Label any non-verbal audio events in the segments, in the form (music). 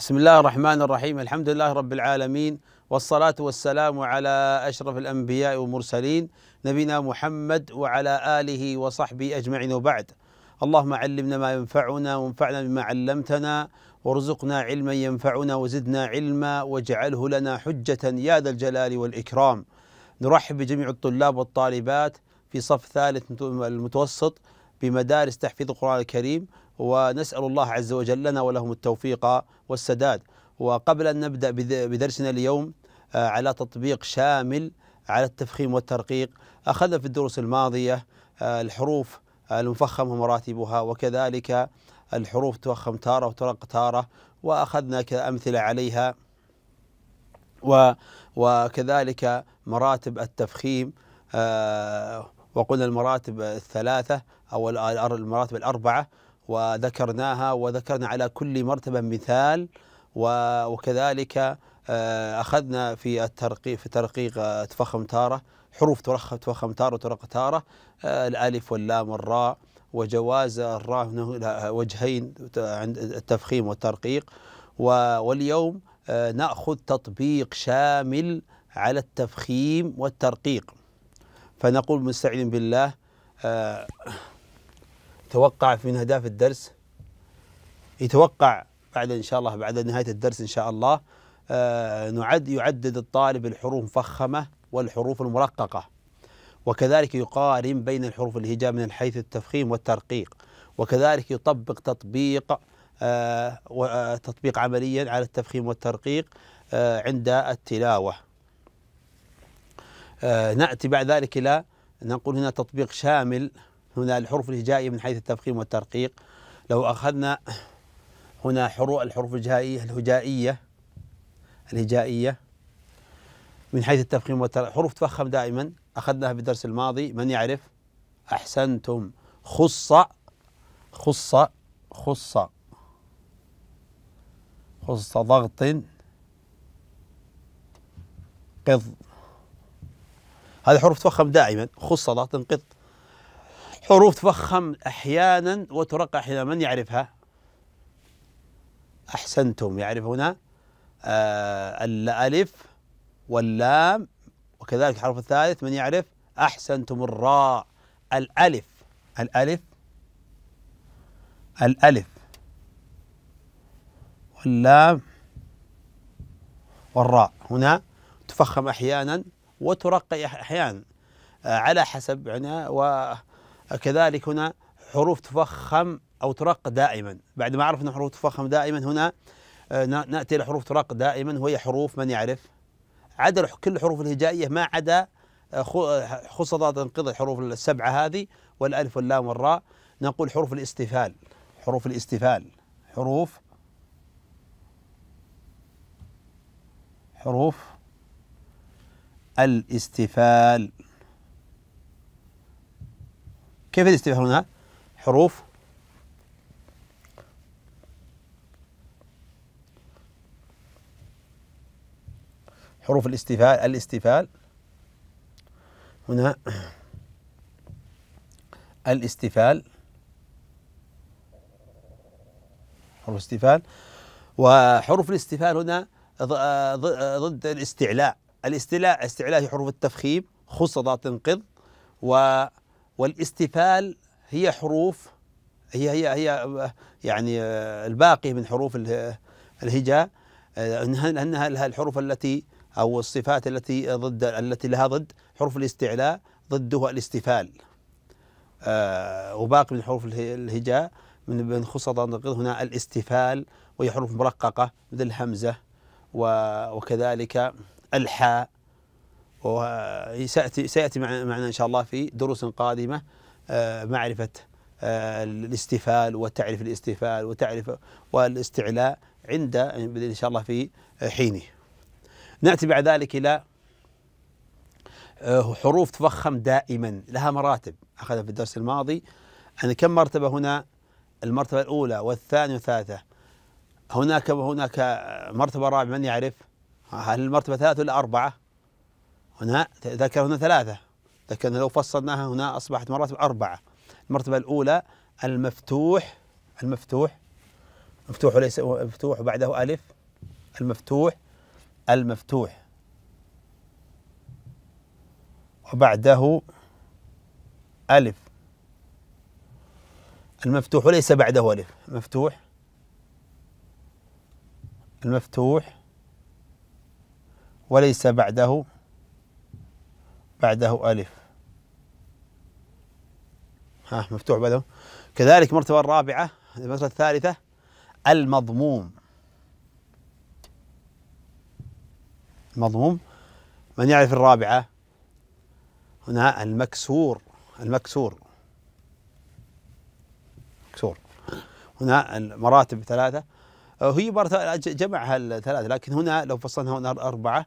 بسم الله الرحمن الرحيم الحمد لله رب العالمين والصلاة والسلام على أشرف الأنبياء والمرسلين نبينا محمد وعلى آله وصحبه أجمعين وبعد اللهم علمنا ما ينفعنا وانفعنا بما علمتنا وارزقنا علما ينفعنا وزدنا علما واجعله لنا حجة يا ذا الجلال والإكرام نرحب بجميع الطلاب والطالبات في صف ثالث المتوسط بمدارس تحفيظ القرآن الكريم ونسأل الله عز وجل لنا ولهم التوفيق والسداد وقبل أن نبدأ بدرسنا اليوم آه، على تطبيق شامل على التفخيم والترقيق أخذنا في الدروس الماضية آه، الحروف المفخمة مراتبها وكذلك الحروف تفخم تارة وترق تارة وأخذنا كأمثلة عليها وكذلك مراتب التفخيم آه، وقلنا المراتب الثلاثة أو المراتب الأربعة وذكرناها وذكرنا على كل مرتبة مثال وكذلك آه، أخذنا في الترقيق في ترقيق آه، تفخم تارة حروف ترخم تفخم تارة وترق تارة آه، الألف واللام والراء وجواز الراء وجهين عند التفخيم والترقيق واليوم نأخذ تطبيق شامل على التفخيم والترقيق فنقول مستعين بالله يتوقع من أهداف الدرس يتوقع بعد إن شاء الله بعد نهاية الدرس إن شاء الله آه، نعد يعدد الطالب الحروف المفخمة والحروف المرققة وكذلك يقارن بين الحروف الهجاء من حيث التفخيم والترقيق وكذلك يطبق تطبيق آه، آه، تطبيق عمليا على التفخيم والترقيق عند التلاوة نأتي بعد ذلك إلى نقول هنا تطبيق شامل هنا الحروف الهجائية من حيث التفخيم والترقيق لو أخذنا هنا حروف الحروف الهجائية الهجائية الهجائية من حيث التفخيم والترقيق حروف تفخم دائما أخذناها في الدرس الماضي من يعرف أحسنتم خص خص خص خص ضغط قض هذه حروف تفخم دائما خص ضغط قض حروف تفخم أحيانا وترقى أحيانا من يعرفها أحسنتم يعرف هنا آه الألف واللام وكذلك الحرف الثالث من يعرف أحسنتم الراء الألف الألف الألف واللام والراء هنا تفخم أحيانا وترقى أحيانا آه، على حسب يعني و كذلك هنا حروف تفخم أو ترق دائما بعد ما عرفنا حروف تفخم دائما هنا آه، نأتي إلى حروف ترق دائما وهي حروف من يعرف عدا كل الحروف الهجائية ما عدا آه، آه، خصصات تنقض الحروف السبعة هذه والألف واللام والراء نقول حروف الاستفال حروف الاستفال حروف حروف الاستفال كيف يستبيحونها حروف حروف الاستفال الاستفال هنا الاستفال حروف الاستفال وحروف الاستفال هنا ضد الاستعلاء الاستعلاء استعلاء حروف التفخيم خص ضاد تنقض و والاستفال هي حروف هي هي هي يعني الباقي من حروف الهجاء آه، انها لها الحروف التي او الصفات التي ضد التي لها ضد حروف الاستعلاء ضدها الاستفال آه، وباقي من حروف الهجاء من خصوصا هنا الاستفال وهي حروف مرققه مثل الهمزه وكذلك الحاء وسياتي سياتي معنا ان شاء الله في دروس قادمه آه، معرفه آه، الاستفال وتعرف الاستفال وتعرف والاستعلاء عند ان شاء الله في حينه. ناتي بعد ذلك الى آه، حروف تفخم دائما لها مراتب اخذها في الدرس الماضي ان كم مرتبه هنا المرتبه الاولى والثانيه والثالثه هناك هناك مرتبه رابعه من يعرف؟ هل المرتبه ثلاثه ولا اربعه؟ هنا ذكر هنا ثلاثة لكن لو فصلناها هنا أصبحت مراتب أربعة المرتبة الأولى المفتوح المفتوح مفتوح وليس مفتوح وبعده ألف المفتوح المفتوح وبعده ألف المفتوح وليس بعده ألف مفتوح المفتوح وليس بعده بعده ألف ها مفتوح بعده كذلك المرتبة الرابعة المرتبة الثالثة المضموم مضموم من يعرف الرابعة هنا المكسور المكسور مكسور هنا المراتب ثلاثة هي جمعها الثلاثة لكن هنا لو فصلنا هنا أربعة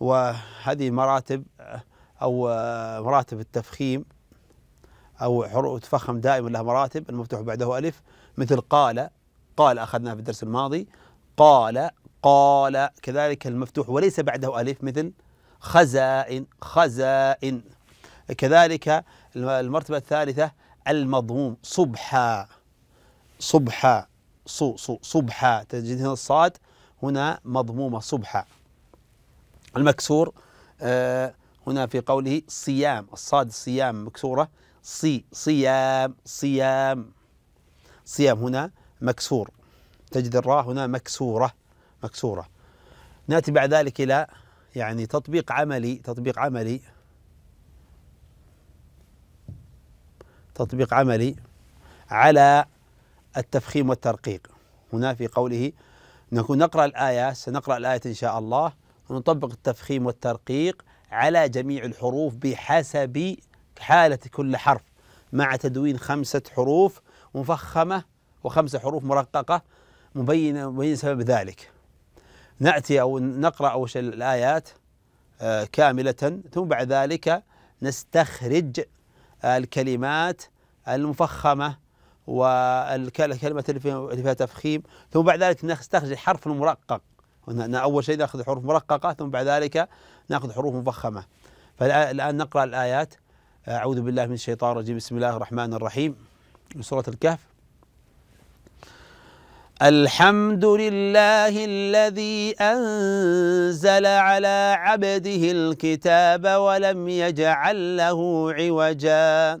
وهذه مراتب او آه، مراتب التفخيم او حروف تفخم دائما لها مراتب المفتوح بعده الف مثل قال قال اخذناه في الدرس الماضي قال قال كذلك المفتوح وليس بعده الف مثل خزائن خزائن كذلك المرتبه الثالثه المضموم صبحا صبحا صو صو صبحا تجد هنا الصاد هنا مضمومه صبحا المكسور آه هنا في قوله صيام الصاد صيام مكسورة صي صيام صيام صيام هنا مكسور تجد الراء هنا مكسورة مكسورة نأتي بعد ذلك إلى يعني تطبيق عملي تطبيق عملي تطبيق عملي على التفخيم والترقيق هنا في قوله نكون نقرأ الآية سنقرأ الآية إن شاء الله ونطبق التفخيم والترقيق على جميع الحروف بحسب حالة كل حرف مع تدوين خمسة حروف مفخمة وخمسة حروف مرققة مبينة مبين سبب ذلك نأتي أو نقرأ أول شيء الآيات آه، كاملة ثم بعد ذلك نستخرج الكلمات المفخمة والكلمة اللي فيها تفخيم ثم بعد ذلك نستخرج الحرف المرقق هنا أول شيء نأخذ حروف مرققة ثم بعد ذلك نأخذ حروف مفخمة فالآن نقرأ الآيات أعوذ بالله من الشيطان الرجيم بسم الله الرحمن الرحيم من سورة الكهف الحمد لله الذي أنزل على عبده الكتاب ولم يجعل له عوجاً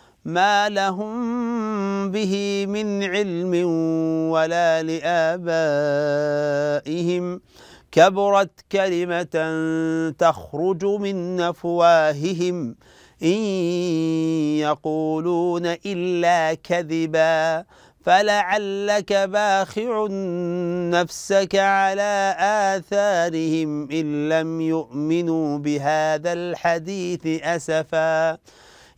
ما لهم به من علم ولا لآبائهم كبرت كلمة تخرج من أفواههم إن يقولون إلا كذبا فلعلك باخع نفسك على آثارهم إن لم يؤمنوا بهذا الحديث أسفاً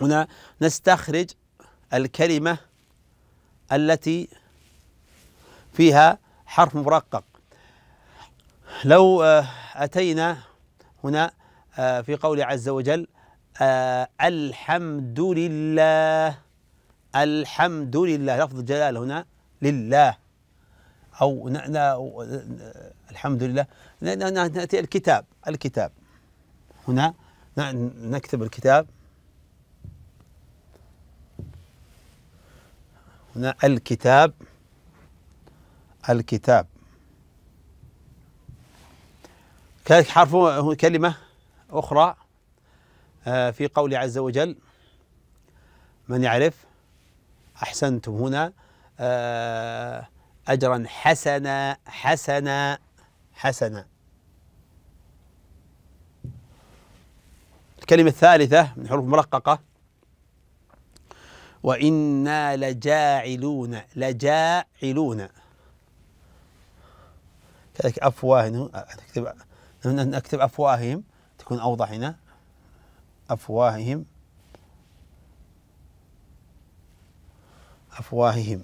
هنا نستخرج الكلمة التي فيها حرف مرقق لو آه، أتينا هنا آه، في قوله عز وجل آه، الحمد لله الحمد لله لفظ الجلال هنا لله أو الحمد لله نأتي الكتاب الكتاب هنا نكتب الكتاب هنا الكتاب الكتاب كذلك حرف كلمة أخرى آه، في قوله عز وجل من يعرف أحسنتم هنا آه، أجرا حسنا حسنا حسنا الكلمة الثالثة من حروف مرققة وإنا لجاعلون لجاعلون كذلك أفواههم نكتب نكتب أفواههم تكون أوضح هنا أفواههم أفواههم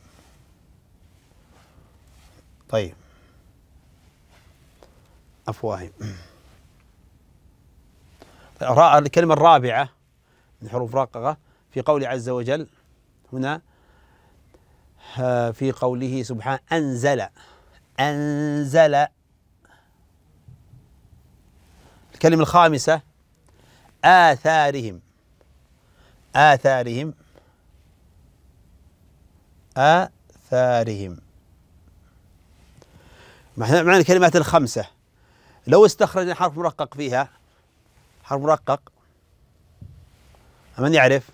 طيب أفواههم (clears throat) الكلمة الرابعة من حروف رققة في قول عز وجل هنا في قوله سبحان أنزل أنزل الكلمة الخامسة آثارهم آثارهم آثارهم معنى الكلمات الخمسة لو استخرجنا حرف مرقق فيها حرف مرقق من يعرف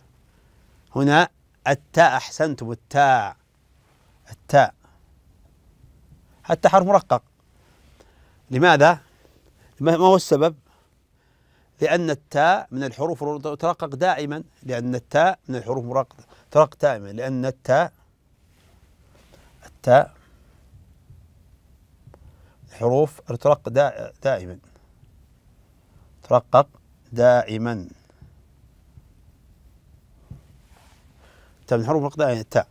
هنا التاء أحسنتم التاء التاء حتى حرف مرقق لماذا؟ ما هو السبب؟ لأن التاء من الحروف ترقق دائما لأن التاء من الحروف مرقق ترقق دائما لأن التاء التاء حروف ترقق دائما ترقق دائما التاء من حروف الاقطاع يعني التاء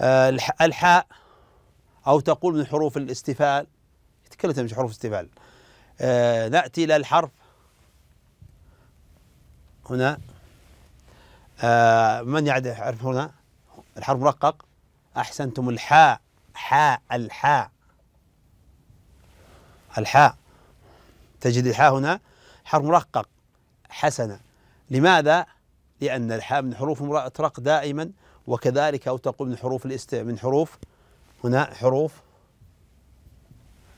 آه، الحاء أو تقول من حروف الاستفال تكلمت من حروف استفال آه، نأتي إلى الحرف هنا آه، من يعرف هنا الحرف مرقق أحسنتم الحاء حاء الحاء الحاء تجد الحاء هنا حرف مرقق حسنة لماذا؟ لأن الحاء من حروف الرق دائما وكذلك أو تقول من حروف الاست من حروف هنا حروف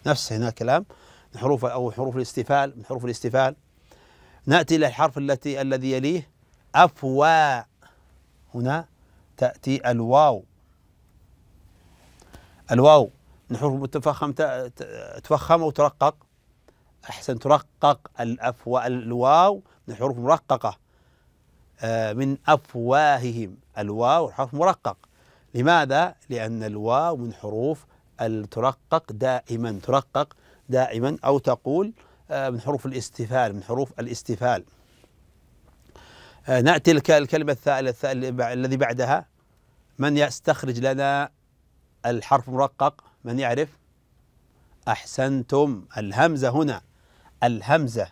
نفس هنا كلام من حروف أو حروف الاستفال من حروف الاستفال نأتي إلى الحرف التي الذي يليه أفواء هنا تأتي الواو الواو من حروف متفخم تفخم وترقق أحسن ترقق الأفواء الواو من حروف مرققة آه، من أفواههم الواو حرف مرقق لماذا؟ لأن الواو من حروف الترقق دائما ترقق دائما أو تقول آه، من حروف الاستفال من حروف الاستفال آه، نأتي الكلمة الذي بعدها من يستخرج لنا الحرف مرقق من يعرف أحسنتم الهمزة هنا الهمزة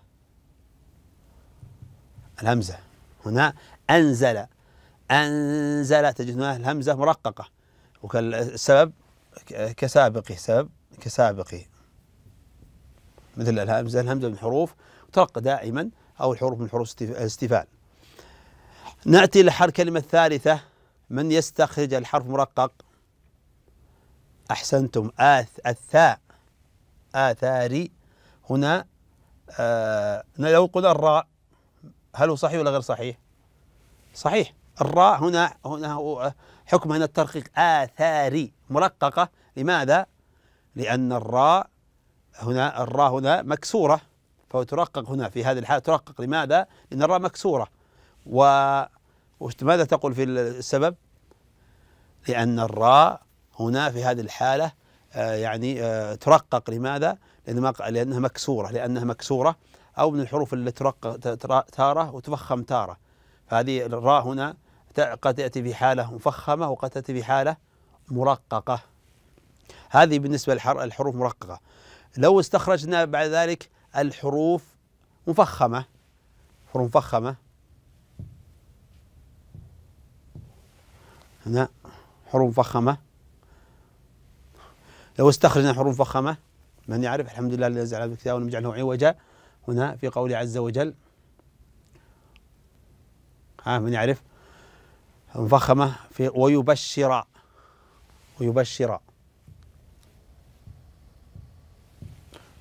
الهمزة هنا أنزل أنزل تجد هنا الهمزة مرققة وكالسبب كسابقه سبب كسابقه مثل الهمزة الهمزة من حروف ترق دائما أو الحروف من حروف الاستفال نأتي إلى الكلمة الثالثة من يستخرج الحرف مرقق أحسنتم آث الثاء آثاري هنا آه لو قلنا الراء هل هو صحيح ولا غير صحيح؟ صحيح الراء هنا هنا هو حكم هنا الترقيق آثاري مرققة لماذا؟ لأن الراء هنا الراء هنا مكسورة فهو ترقق هنا في هذه الحالة ترقق لماذا؟ لأن الراء مكسورة و ماذا تقول في السبب؟ لأن الراء هنا في هذه الحالة آه، يعني آه، ترقق لماذا؟ لأنها مكسورة لأنها مكسورة أو من الحروف اللي ترق تارة وتفخم تارة فهذه الراء هنا قد تأتي في حالة مفخمة وقد تأتي في حالة مرققة هذه بالنسبة للحروف مرققة لو استخرجنا بعد ذلك الحروف مفخمة حروف مفخمة هنا حروف مفخمة لو استخرجنا حروف مفخمة من يعرف الحمد لله الذي على الكتاب ولم يجعله عوجا هنا في قوله عز وجل ها من يعرف مفخمة في ويبشر ويبشر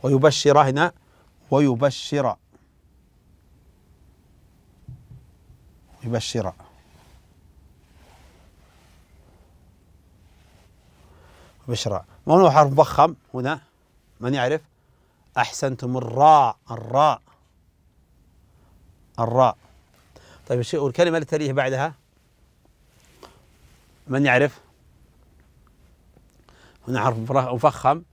ويبشر هنا ويبشر يبشر بشرى ما هو حرف مفخم هنا من يعرف أحسنتم الراء الراء الراء طيب الشيء والكلمة اللي تليها بعدها من يعرف هنا حرف مفخم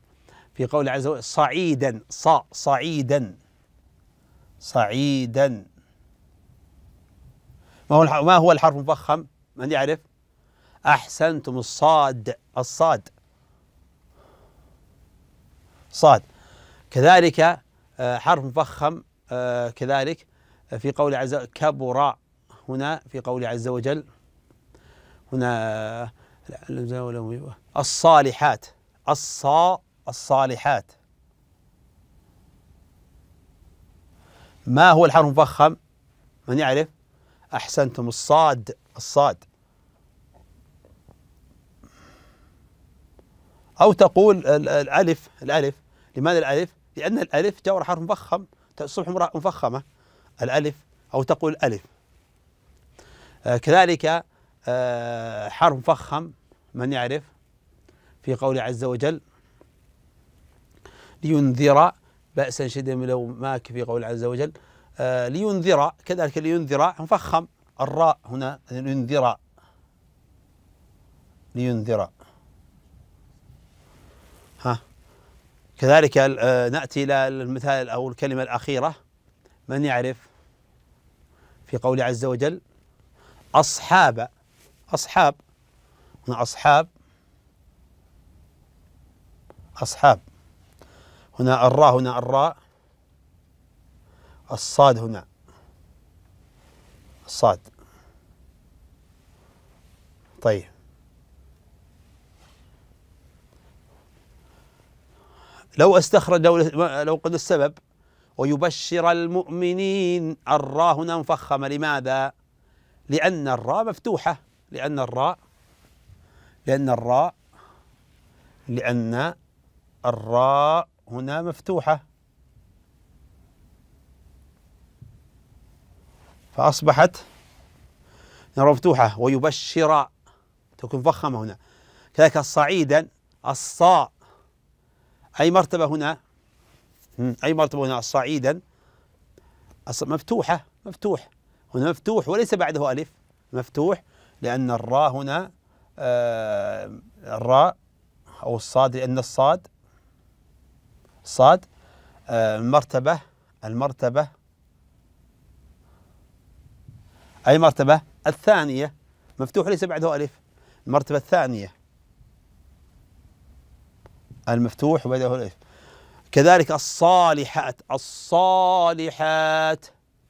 في قول عز وجل صعيدا ص صعيدا صعيدا ما هو ما هو الحرف المفخم من يعرف أحسنتم الصاد الصاد صاد كذلك آه، حرف مفخم آه، كذلك آه، في قول عز وجل كبر هنا في قول عز وجل هنا الصالحات الصا الصالحات ما هو الحرف المفخم؟ من يعرف؟ أحسنتم الصاد الصاد أو تقول الألف الألف لماذا الألف؟ لأن الألف جوهر حرف مفخم تصبح مفخمة الألف أو تقول ألف آه كذلك آه حرف مفخم من يعرف في قوله عز وجل لينذر بأسا شديدا من لو ماك في قول عز وجل آه لينذر كذلك لينذر مفخم الراء هنا لينذر لينذر كذلك آه، نأتي إلى المثال أو الكلمة الأخيرة من يعرف في قول عز وجل أصحاب أصحاب هنا أصحاب أصحاب هنا الراء هنا الراء الصاد هنا الصاد طيب لو استخرج لو قد السبب ويبشر المؤمنين الراء هنا مفخمة لماذا؟ لأن الراء مفتوحة لأن الراء لأن الراء لأن الراء هنا مفتوحة فأصبحت نرى مفتوحة ويبشر تكون مفخمة هنا كذلك صعيدا الصاء أي مرتبة هنا أي مرتبة هنا صعيدا مفتوحة مفتوح هنا مفتوح وليس بعده ألف مفتوح لأن الراء هنا آه، الراء أو الصاد لأن الصاد صاد آه، المرتبة المرتبة أي مرتبة الثانية مفتوح ليس بعده ألف المرتبة الثانية المفتوح وبعده الالف كذلك الصالحات الصالحات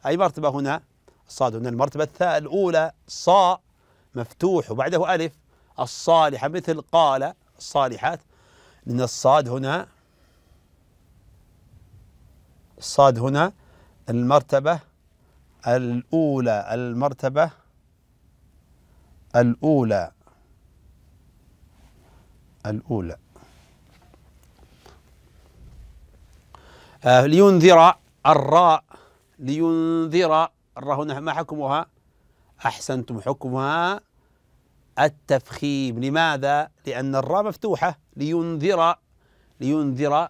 أي مرتبة هنا الصاد هنا المرتبة الثاء الأولى صاء مفتوح وبعده ألف الصالحة مثل قال الصالحات لأن الصاد هنا الصاد هنا المرتبة الأولى المرتبة الأولى الأولى آه، لينذر الراء لينذر الراء هنا ما حكمها أحسنتم حكمها التفخيم لماذا؟ لأن الراء مفتوحة لينذر لينذر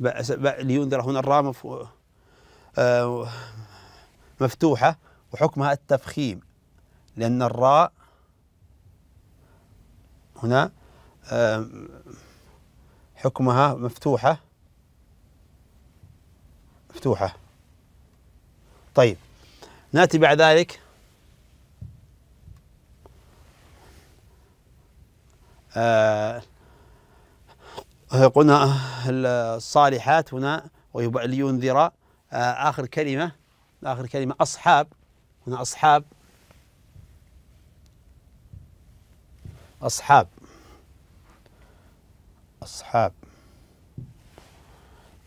بأس لينذر هنا الراء آه، مفتوحة وحكمها التفخيم لأن الراء هنا حكمها مفتوحة مفتوحة طيب نأتي بعد ذلك آه قلنا الصالحات هنا وهي آه آخر كلمة آخر كلمة أصحاب هنا أصحاب أصحاب أصحاب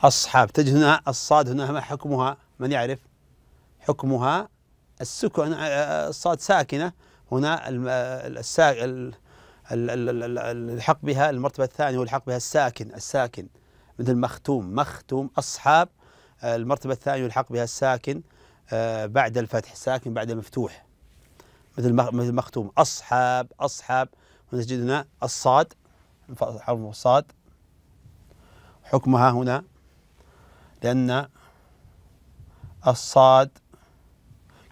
أصحاب تجد هنا الصاد هنا ما حكمها من يعرف حكمها السكن آه، آه، الصاد ساكنة هنا الحق بها المرتبة الثانية والحق بها الساكن الساكن مثل مختوم مختوم أصحاب آه، المرتبة الثانية والحق بها الساكن بعد الفتح ساكن بعد المفتوح مثل مثل مختوم أصحاب أصحاب هنا تجدنا الصاد حرف الصاد حكمها هنا لأن الصاد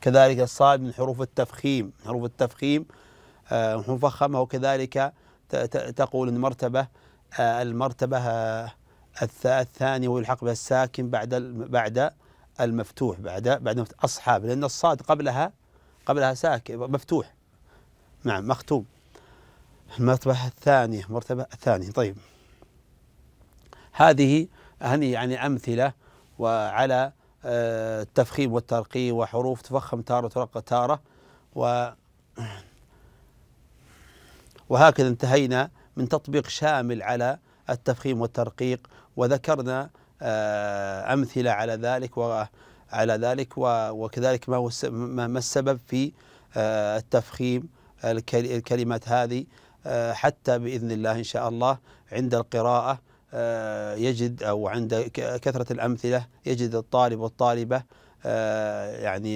كذلك الصاد من حروف التفخيم حروف التفخيم مفخمة آه، وكذلك تقول المرتبة آه، المرتبة آه، الثانية ويلحق بها الساكن بعد بعد المفتوح بعد بعد أصحاب لأن الصاد قبلها قبلها ساكن مفتوح نعم مختوم المرتبة الثانية مرتبة الثانية طيب هذه هني يعني أمثلة وعلى آه، التفخيم والترقيم وحروف تفخم تارة وترقى تارة و (clears throat) وهكذا انتهينا من تطبيق شامل على التفخيم والترقيق وذكرنا آه، أمثلة على ذلك وعلى ذلك وكذلك ما هو ما السبب في آه، التفخيم الكلمات هذه حتى بإذن الله إن شاء الله عند القراءة آه، يجد أو عند كثرة الأمثلة يجد الطالب والطالبة آه، يعني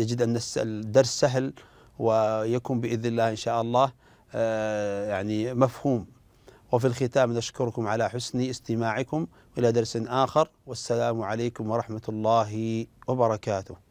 يجد أن الدرس سهل ويكون بإذن الله إن شاء الله آه، يعني مفهوم وفي الختام نشكركم على حسن استماعكم إلى درس آخر والسلام عليكم ورحمة الله وبركاته